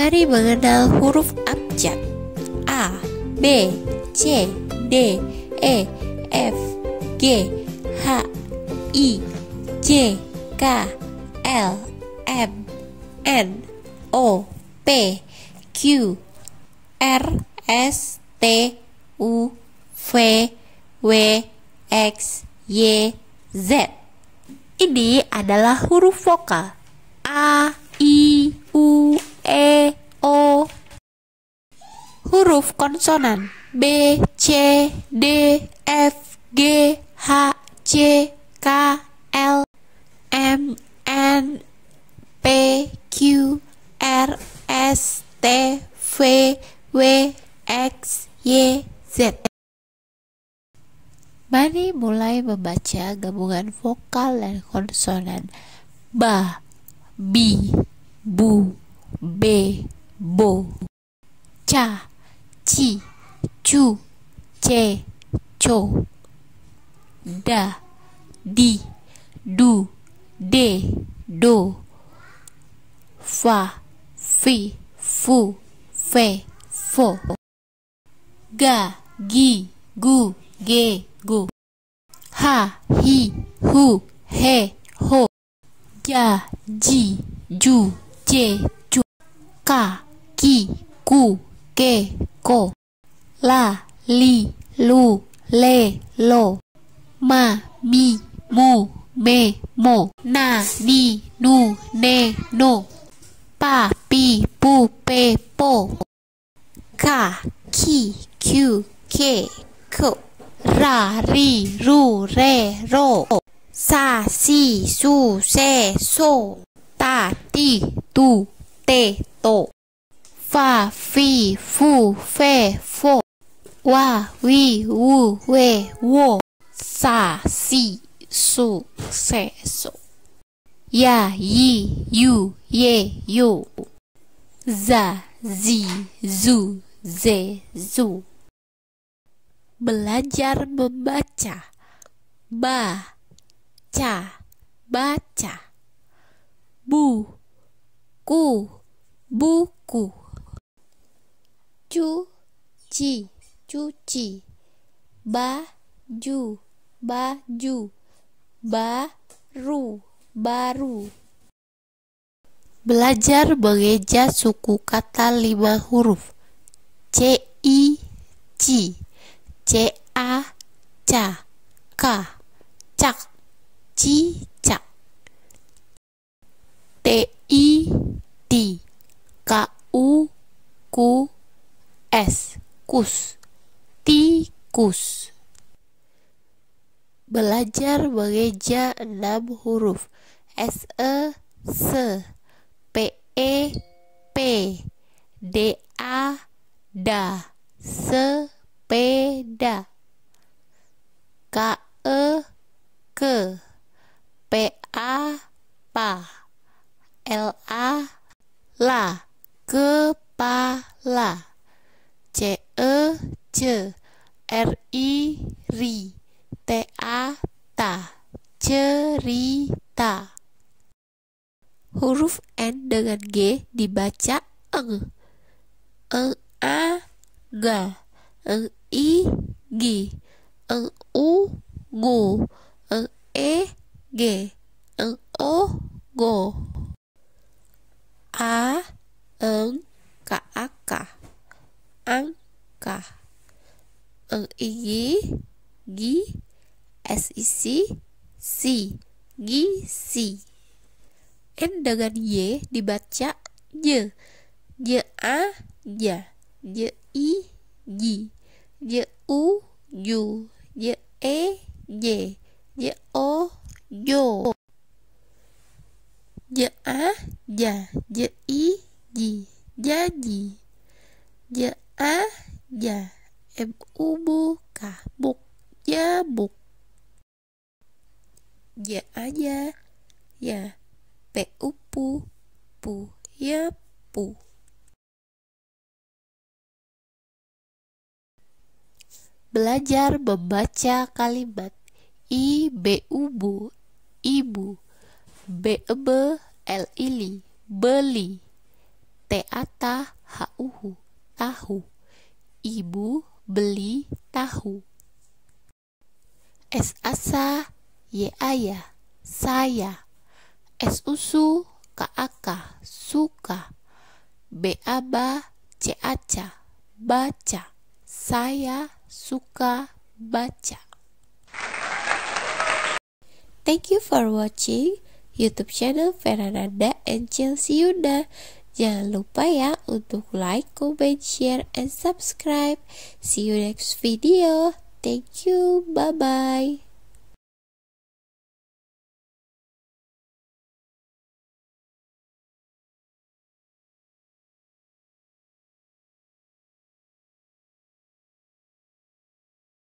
Mari mengenal huruf abjad A, B, C, D, E, F, G, H, I, J, K, L, M, N, O, P, Q, R, S, T, U, V, W, X, Y, Z. Ini adalah huruf vokal A, I, U, E, O. Huruf konsonan B, C, D, F, G, H, C, K, L, M, N, P, Q, R, S, T, V, W, X, Y, Z. mari mulai membaca gabungan vokal dan konsonan ba, bi, bu, b bo cha chi chu che cho da di du de do fa fi fu fe fo ga gi gu ge gu ha hi hu he ho ja ji ju je ka, ki, ku, ke, ko. La, li, lu, le, lo. Ma, mi, mu, me, mo. Na, ni, nu, ne, no. Pa, pi, pu, pe, po. Ka, ki, ku, ke, ko. Ra, ri, ru, re, ro. Sa, si, su, se, so. Ta, ti, tu, te, to fa fi fu fe fo wa wi wu we wo sa si su se so ya yi yu ye yo za zi zu ze zu belajar membaca ba ca baca bu ku buku cuci cuci baju baju baru baru belajar mengeja suku kata lima huruf c i c c a c k cak ci tikus tikus belajar bereja enam huruf s e s p e p d a da sepeda k e ke p a pa l a la kepala C C R I RI T A TA cerita huruf N dengan G dibaca eng eng a ga eng i gi eng u gu eng e g eng o go a eng kaak g g s i C c g c N dengan Y dibaca J J A J J I J J U J J E J J O Jo J A J J I J Jadi J A J m u b K ya, Buk ya aja Ya P U pu Pu Ya pu Belajar membaca kalimat I B U bu Ibu B E B L i l i Beli T A T H U Tahu Ibu beli tahu. S asa, ye aya saya. S usu, ka aka, suka. Be aba, C aca, baca. Saya suka baca. Thank you for watching YouTube channel Fernanda and Chelsea Yuda. Jangan lupa ya untuk like, comment, share, and subscribe. See you next video. Thank you. Bye-bye.